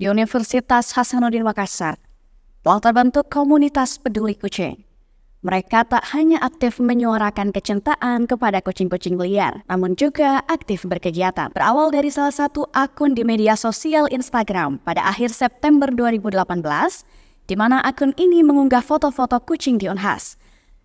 di Universitas Hasanuddin Makassar telah terbentuk komunitas peduli kucing. Mereka tak hanya aktif menyuarakan kecintaan kepada kucing-kucing liar, namun juga aktif berkegiatan. Berawal dari salah satu akun di media sosial Instagram pada akhir September 2018, di mana akun ini mengunggah foto-foto kucing di Unhas.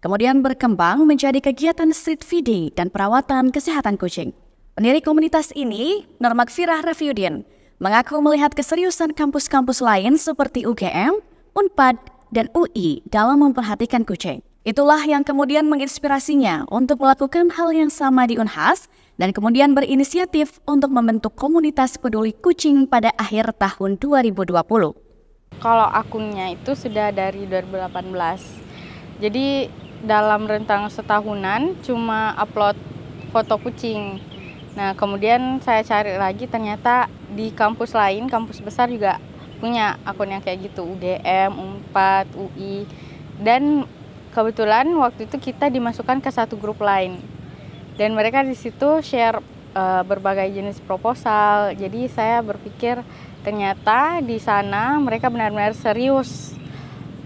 Kemudian berkembang menjadi kegiatan street feeding dan perawatan kesehatan kucing. Pendiri komunitas ini, Normak Firah Refudin, mengaku melihat keseriusan kampus-kampus lain seperti UGM, UNPAD, dan UI dalam memperhatikan kucing. Itulah yang kemudian menginspirasinya untuk melakukan hal yang sama di Unhas dan kemudian berinisiatif untuk membentuk komunitas peduli kucing pada akhir tahun 2020. Kalau akunnya itu sudah dari 2018. Jadi dalam rentang setahunan cuma upload foto kucing. Nah, kemudian saya cari lagi ternyata di kampus lain kampus besar juga punya akun yang kayak gitu UGM, Unpad, UI dan kebetulan waktu itu kita dimasukkan ke satu grup lain dan mereka di situ share uh, berbagai jenis proposal jadi saya berpikir ternyata di sana mereka benar-benar serius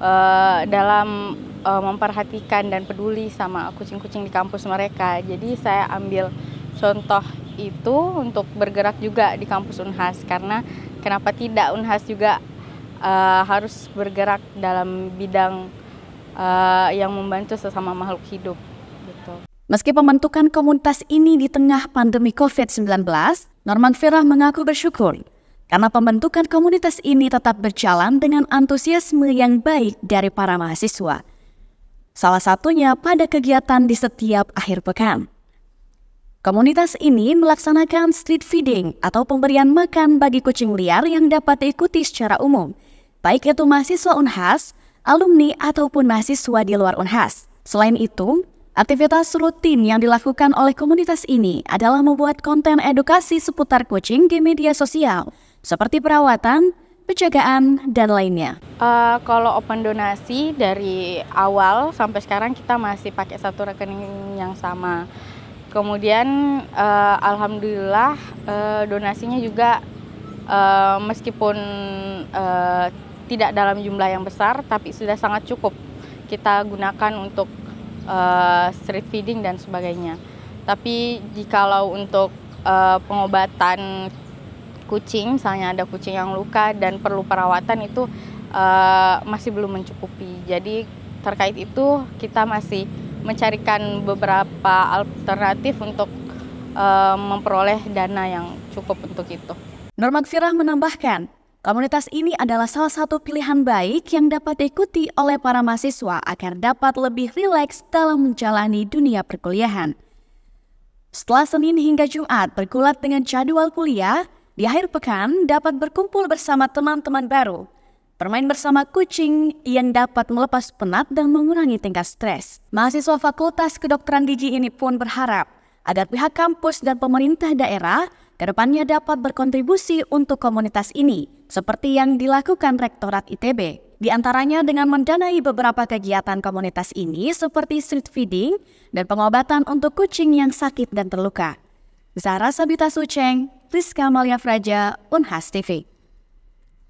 uh, dalam uh, memperhatikan dan peduli sama kucing-kucing di kampus mereka jadi saya ambil contoh itu untuk bergerak juga di kampus Unhas karena kenapa tidak Unhas juga uh, harus bergerak dalam bidang uh, yang membantu sesama makhluk hidup gitu. Meski pembentukan komunitas ini di tengah pandemi COVID-19, Norman Vera mengaku bersyukur karena pembentukan komunitas ini tetap berjalan dengan antusiasme yang baik dari para mahasiswa. Salah satunya pada kegiatan di setiap akhir pekan. Komunitas ini melaksanakan street feeding atau pemberian makan bagi kucing liar yang dapat diikuti secara umum, baik itu mahasiswa UNHAS, alumni ataupun mahasiswa di luar UNHAS. Selain itu, aktivitas rutin yang dilakukan oleh komunitas ini adalah membuat konten edukasi seputar kucing di media sosial, seperti perawatan, penjagaan, dan lainnya. Uh, kalau open donasi dari awal sampai sekarang kita masih pakai satu rekening yang sama. Kemudian uh, alhamdulillah uh, donasinya juga uh, meskipun uh, tidak dalam jumlah yang besar tapi sudah sangat cukup kita gunakan untuk uh, street feeding dan sebagainya. Tapi jikalau untuk uh, pengobatan kucing misalnya ada kucing yang luka dan perlu perawatan itu uh, masih belum mencukupi. Jadi terkait itu kita masih mencarikan beberapa alternatif untuk uh, memperoleh dana yang cukup untuk itu. Norma Maksirah menambahkan, komunitas ini adalah salah satu pilihan baik yang dapat diikuti oleh para mahasiswa agar dapat lebih rileks dalam menjalani dunia perkuliahan. Setelah Senin hingga Jumat bergulat dengan jadwal kuliah, di akhir pekan dapat berkumpul bersama teman-teman baru Bermain bersama kucing yang dapat melepas penat dan mengurangi tingkat stres. Mahasiswa Fakultas Kedokteran Gigi ini pun berharap agar pihak kampus dan pemerintah daerah kedepannya dapat berkontribusi untuk komunitas ini, seperti yang dilakukan Rektorat ITB. Di antaranya dengan mendanai beberapa kegiatan komunitas ini seperti street feeding dan pengobatan untuk kucing yang sakit dan terluka. Zara Sabita Suceng, Rizka Malia Fraja, Unhas TV.